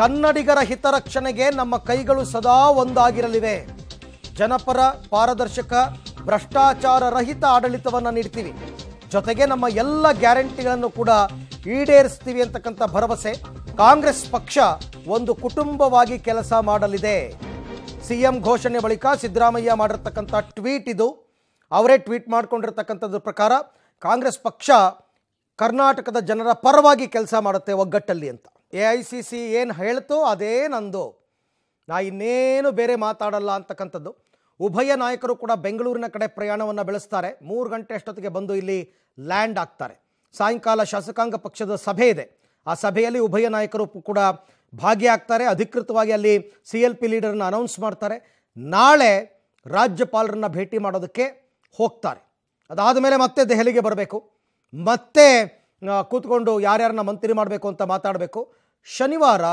ಕನ್ನಡಿಗರ ಹಿತರಕ್ಷಣೆಗೆ ನಮ್ಮ ಕೈಗಳು ಸದಾ ಒಂದಾಗಿರಲಿವೆ ಜನಪರ ಪಾರದರ್ಶಕ ಭ್ರಷ್ಟಾಚಾರ ರಹಿತ ಆಡಳಿತವನ್ನು ನೀಡ್ತೀವಿ ಜೊತೆಗೆ ನಮ್ಮ ಎಲ್ಲ ಗ್ಯಾರಂಟಿಗಳನ್ನು ಕೂಡ ಈಡೇರಿಸ್ತೀವಿ ಅಂತಕ್ಕಂಥ ಭರವಸೆ ಕಾಂಗ್ರೆಸ್ ಪಕ್ಷ ಒಂದು ಕುಟುಂಬವಾಗಿ ಕೆಲಸ ಮಾಡಲಿದೆ ಸಿಎಂ ಘೋಷಣೆ ಬಳಿಕ ಸಿದ್ದರಾಮಯ್ಯ ಮಾಡಿರ್ತಕ್ಕಂಥ ಟ್ವೀಟ್ ಇದು ಅವರೇ ಟ್ವೀಟ್ ಮಾಡಿಕೊಂಡಿರ್ತಕ್ಕಂಥದ್ರ ಪ್ರಕಾರ ಕಾಂಗ್ರೆಸ್ ಪಕ್ಷ ಕರ್ನಾಟಕದ ಜನರ ಪರವಾಗಿ ಕೆಲಸ ಮಾಡುತ್ತೆ ಒಗ್ಗಟ್ಟಲ್ಲಿ ಅಂತ ಎ ಐ ಸಿ ಸಿ ಏನು ಹೇಳ್ತೋ ಅದೇ ನಂದು ನಾ ಇನ್ನೇನು ಬೇರೆ ಮಾತಾಡಲ್ಲ ಅಂತಕ್ಕಂಥದ್ದು ಉಭಯ ನಾಯಕರು ಕೂಡ ಬೆಂಗಳೂರಿನ ಕಡೆ ಪ್ರಯಾಣವನ್ನು ಬೆಳೆಸ್ತಾರೆ ಮೂರು ಗಂಟೆ ಅಷ್ಟೊತ್ತಿಗೆ ಬಂದು ಇಲ್ಲಿ ಲ್ಯಾಂಡ್ ಆಗ್ತಾರೆ ಸಾಯಂಕಾಲ ಶಾಸಕಾಂಗ ಪಕ್ಷದ ಸಭೆ ಇದೆ ಆ ಸಭೆಯಲ್ಲಿ ಉಭಯ ನಾಯಕರು ಕೂಡ ಭಾಗಿಯಾಗ್ತಾರೆ ಅಧಿಕೃತವಾಗಿ ಅಲ್ಲಿ ಸಿ ಎಲ್ ಪಿ ಲೀಡರನ್ನ ಅನೌನ್ಸ್ ಮಾಡ್ತಾರೆ ನಾಳೆ ರಾಜ್ಯಪಾಲರನ್ನ ಭೇಟಿ ಮಾಡೋದಕ್ಕೆ ಹೋಗ್ತಾರೆ ಅದಾದ ಮೇಲೆ ಮತ್ತೆ ದೆಹಲಿಗೆ ಬರಬೇಕು ಮತ್ತೆ ಕೂತ್ಕೊಂಡು ಯಾರ್ಯಾರನ್ನ ಮಂತ್ರಿ ಮಾಡಬೇಕು ಅಂತ ಮಾತಾಡಬೇಕು ಶನಿವಾರ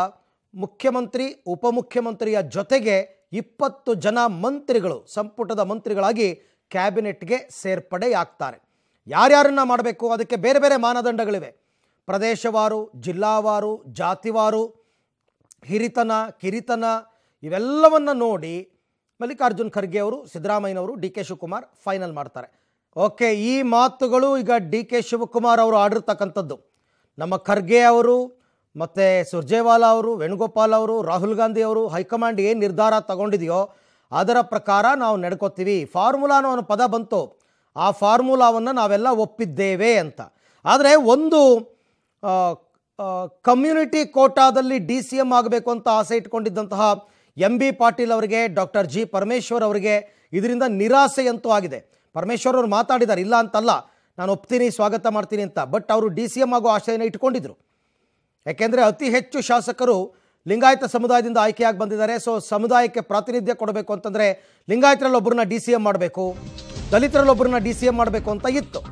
ಮುಖ್ಯಮಂತ್ರಿ ಉಪಮುಖ್ಯಮಂತ್ರಿಯ ಜೊತೆಗೆ ಇಪ್ಪತ್ತು ಜನ ಮಂತ್ರಿಗಳು ಸಂಪುಟದ ಮಂತ್ರಿಗಳಾಗಿ ಕ್ಯಾಬಿನೆಟ್ಗೆ ಸೇರ್ಪಡೆಯಾಗ್ತಾರೆ ಯಾರ್ಯಾರನ್ನ ಮಾಡಬೇಕು ಅದಕ್ಕೆ ಬೇರೆ ಬೇರೆ ಮಾನದಂಡಗಳಿವೆ ಪ್ರದೇಶವಾರು ಜಿಲ್ಲಾವಾರು ಜಾತಿವಾರು ಹಿರಿತನ ಕಿರಿತನ ಇವೆಲ್ಲವನ್ನು ನೋಡಿ ಮಲ್ಲಿಕಾರ್ಜುನ್ ಖರ್ಗೆ ಅವರು ಸಿದ್ದರಾಮಯ್ಯನವರು ಡಿ ಕೆ ಶಿವಕುಮಾರ್ ಫೈನಲ್ ಮಾಡ್ತಾರೆ ಓಕೆ ಈ ಮಾತುಗಳು ಈಗ ಡಿ ಕೆ ಶಿವಕುಮಾರ್ ಅವರು ಆಡಿರ್ತಕ್ಕಂಥದ್ದು ನಮ್ಮ ಖರ್ಗೆ ಅವರು ಮತ್ತು ಸುರ್ಜೇವಾಲಾ ಅವರು ವೇಣುಗೋಪಾಲ್ ಅವರು ರಾಹುಲ್ ಗಾಂಧಿ ಅವರು ಹೈಕಮಾಂಡ್ ಏನು ನಿರ್ಧಾರ ತಗೊಂಡಿದೆಯೋ ಅದರ ಪ್ರಕಾರ ನಾವು ನಡ್ಕೋತೀವಿ ಫಾರ್ಮುಲಾ ಅನ್ನೋ ಒಂದು ಪದ ಬಂತು ಆ ಫಾರ್ಮುಲಾವನ್ನು ನಾವೆಲ್ಲ ಒಪ್ಪಿದ್ದೇವೆ ಅಂತ ಆದರೆ ಒಂದು ಕಮ್ಯುನಿಟಿ ಕೋಟಾದಲ್ಲಿ ಡಿ ಸಿ ಎಮ್ ಆಗಬೇಕು ಅಂತ ಆಸೆ ಇಟ್ಕೊಂಡಿದ್ದಂತಹ ಎಂ ಬಿ ಪಾಟೀಲ್ ಅವರಿಗೆ ಡಾಕ್ಟರ್ ಜಿ ಪರಮೇಶ್ವರ್ ಅವರಿಗೆ ಇದರಿಂದ ನಿರಾಸೆಯಂತೂ ಆಗಿದೆ ಪರಮೇಶ್ವರ್ ಅವರು ಮಾತಾಡಿದ್ದಾರೆ ಇಲ್ಲ ಅಂತಲ್ಲ ನಾನು ಒಪ್ತೀನಿ ಸ್ವಾಗತ ಮಾಡ್ತೀನಿ ಅಂತ ಬಟ್ ಅವರು ಡಿ ಸಿ ಎಮ್ ಆಗೋ ಆಶಯನ ಇಟ್ಕೊಂಡಿದ್ರು ಯಾಕೆಂದರೆ ಅತಿ ಹೆಚ್ಚು ಶಾಸಕರು ಲಿಂಗಾಯತ ಸಮುದಾಯದಿಂದ ಆಯ್ಕೆಯಾಗಿ ಬಂದಿದ್ದಾರೆ ಸೊ ಸಮುದಾಯಕ್ಕೆ ಪ್ರಾತಿನಿಧ್ಯ ಕೊಡಬೇಕು ಅಂತಂದರೆ ಲಿಂಗಾಯತರಲ್ಲೊಬ್ಬರನ್ನ ಡಿ ಸಿ ಎಂ ಮಾಡಬೇಕು ದಲಿತರಲ್ಲೊಬ್ಬರನ್ನ ಡಿ ಸಿ ಎಂ ಮಾಡಬೇಕು ಅಂತ ಇತ್ತು